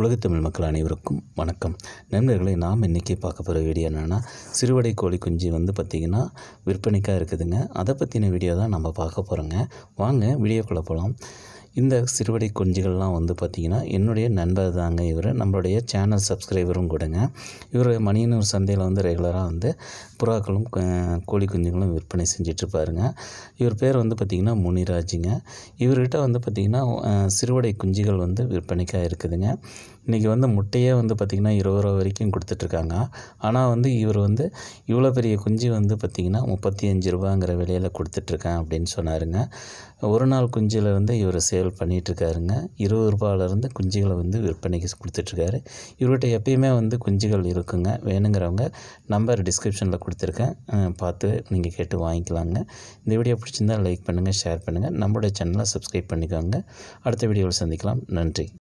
உலகத்தமிழ் மக்கள் அனைவருக்கும் வணக்கம் நண்பர்களை நாம் இன்றைக்கி பார்க்க போகிற வீடியோ என்னென்னா சிறுவடை கோழி குஞ்சு வந்து பார்த்திங்கன்னா விற்பனைக்காக இருக்குதுங்க அதை பற்றின வீடியோ தான் நம்ம பார்க்க போகிறோங்க வாங்க வீடியோக்குள்ளே போகலாம் இந்த சிறுவடை குஞ்சுகள்லாம் வந்து பார்த்திங்கன்னா என்னுடைய நண்பர் தாங்க இவர் நம்மளுடைய சேனல் சப்ஸ்கிரைபரும் கொடுங்க இவர் மணியனூர் சந்தையில் வந்து ரெகுலராக வந்து புறாக்களும் கோழி குஞ்சுகளும் விற்பனை செஞ்சிட்ருப்பாருங்க இவர் பேர் வந்து பார்த்திங்கன்னா முனிராஜுங்க இவர்கிட்ட வந்து பார்த்திங்கன்னா சிறுவடை குஞ்சுகள் வந்து விற்பனைக்காக இருக்குதுங்க இன்றைக்கி வந்து முட்டையே வந்து பார்த்திங்கன்னா இருபது ரூபா வரைக்கும் கொடுத்துட்ருக்காங்க ஆனால் வந்து இவர் வந்து இவ்வளோ பெரிய குஞ்சு வந்து பார்த்திங்கன்னா முப்பத்தி அஞ்சு ரூபாங்கிற விலையில் கொடுத்துட்ருக்கேன் அப்படின்னு சொன்னாருங்க ஒரு நாள் குஞ்சில் வந்து இவர் சே சேல் பண்ணிகிட்ருக்காருங்க இருபது ரூபாயிலேருந்து குஞ்சுகளை வந்து விற்பனைக்கு கொடுத்துட்ருக்காரு இவர்கிட்ட எப்பயுமே வந்து குஞ்சுகள் இருக்குங்க வேணுங்கிறவங்க நம்பர் டிஸ்கிரிப்ஷனில் கொடுத்துருக்கேன் பார்த்து நீங்கள் கேட்டு வாங்கிக்கலாங்க இந்த வீடியோ பிடிச்சிருந்தால் லைக் பண்ணுங்கள் ஷேர் பண்ணுங்கள் நம்மளுடைய சேனலை சப்ஸ்கிரைப் பண்ணிக்கோங்க அடுத்த வீடியோவில் சந்திக்கலாம் நன்றி